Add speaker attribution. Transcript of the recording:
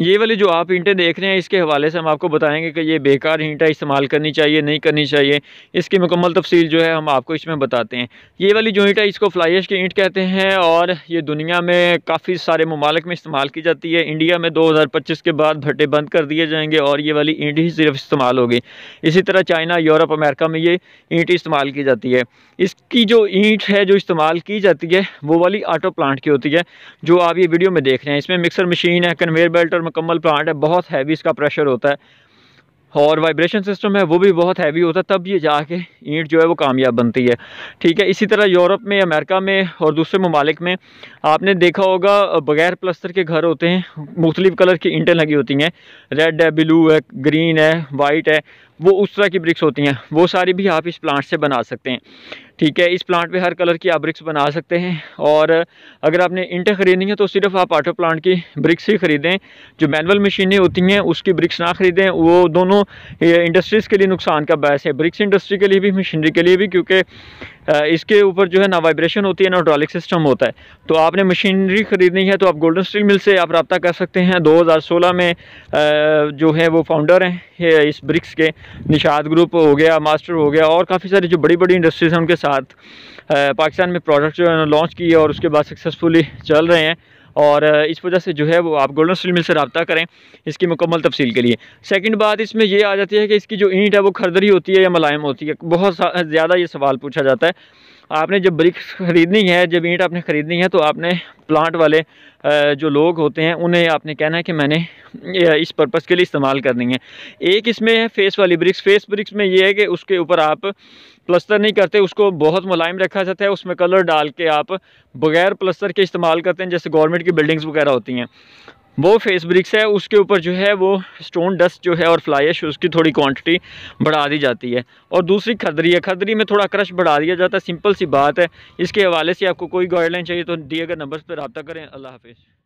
Speaker 1: ये वाली जो आप ईंटें देख रहे हैं इसके हवाले से हम आपको बताएंगे कि ये बेकार ईंटा इस्तेमाल करनी चाहिए नहीं करनी चाहिए इसकी मुकम्मल तफसील जो है हम आपको इसमें बताते हैं ये वाली जो ईंटा इसको फ्लाइश की ईंट कहते हैं और ये दुनिया में काफ़ी सारे ममालक में इस्तेमाल की जाती है इंडिया में पच्चीस के बाद भट्टे बंद कर दिए जाएंगे और ये वाली ईंट ही सिर्फ इस्तेमाल होगी इसी तरह चाइना यूरोप अमेरिका में ये ईंट इस्तेमाल की जाती है इसकी जो ईंट है जो इस्तेमाल की जाती है वो वाली आटो प्लांट की होती है जो आप ये वीडियो में देख रहे हैं इसमें मिक्सर मशीन है कन्वेयर बेल्ट और मुकम्मल प्लांट है बहुत हैवी इसका प्रेशर होता है और वाइब्रेशन सिस्टम है वो भी बहुत हैवी होता है तब ये जाके ईंट जो है वो कामयाब बनती है ठीक है इसी तरह यूरोप में अमेरिका में और दूसरे ममालिक में आपने देखा होगा बगैर प्लस्तर के घर होते हैं मुख्तलिफ़ कलर की ईंटें लगी होती हैं रेड है ब्लू है ग्रीन है वाइट है वो उस तरह की ब्रिक्स होती हैं वो सारी भी आप इस प्लांट से बना सकते हैं ठीक है इस प्लांट पे हर कलर की आप ब्रिक्स बना सकते हैं और अगर आपने इंटर ख़रीदनी है तो सिर्फ आप आटो प्लांट की ब्रिक्स ही ख़रीदें जो मैनुअल मशीनें होती हैं उसकी ब्रिक्स ना ख़रीदें वो दोनों इंडस्ट्रीज़ के लिए नुकसान का बायस है ब्रिक्स इंडस्ट्री के लिए भी मशीनरी के लिए भी क्योंकि इसके ऊपर जो है ना वाइब्रेशन होती है ना ड्रॉलिक सिस्टम होता है तो आपने मशीनरी ख़रीदनी है तो आप गोल्डन स्टील मिल से आप रबता कर सकते हैं 2016 में जो है वो फाउंडर हैं इस ब्रिक्स के निषाद ग्रुप हो गया मास्टर हो गया और काफ़ी सारी जो बड़ी बड़ी इंडस्ट्रीज़ हैं उनके साथ पाकिस्तान में प्रोडक्ट जो है लॉन्च किए और उसके बाद सक्सेसफुली चल रहे हैं और इस वजह से जो है वो आप गोल्डन स्टील मिल से रबता करें इसकी मुकम्मल तफसील के लिए सेकंड बात इसमें ये आ जाती है कि इसकी जो ईंट है वो खरदरी होती है या मुलायम होती है बहुत ज़्यादा ये सवाल पूछा जाता है आपने जब ब्रिक्स ख़रीदनी है जब ईंट आपने ख़रीदनी है तो आपने प्लांट वाले जो लोग होते हैं उन्हें आपने कहना है कि मैंने इस पर्पज़ के लिए इस्तेमाल करनी है एक इसमें है फेस वाली ब्रिक्स फेस ब्रिक्स में ये है कि उसके ऊपर आप प्लस्तर नहीं करते उसको बहुत मुलायम रखा जाता है उसमें कलर डाल के आप बगैर प्लस्तर के इस्तेमाल करते हैं जैसे गवर्नमेंट की बिल्डिंग्स वगैरह होती हैं वो फेस ब्रिक्स है उसके ऊपर जो है वो स्टोन डस्ट जो है और फ्लाइश उसकी थोड़ी क्वांटिटी बढ़ा दी जाती है और दूसरी खदरी है खदरी में थोड़ा क्रश बढ़ा दिया जाता है सिंपल सी बात है इसके हवाले से आपको कोई गाइडलाइन चाहिए तो दिए गए नंबर पर रबा करें अल्लाह हाफिज़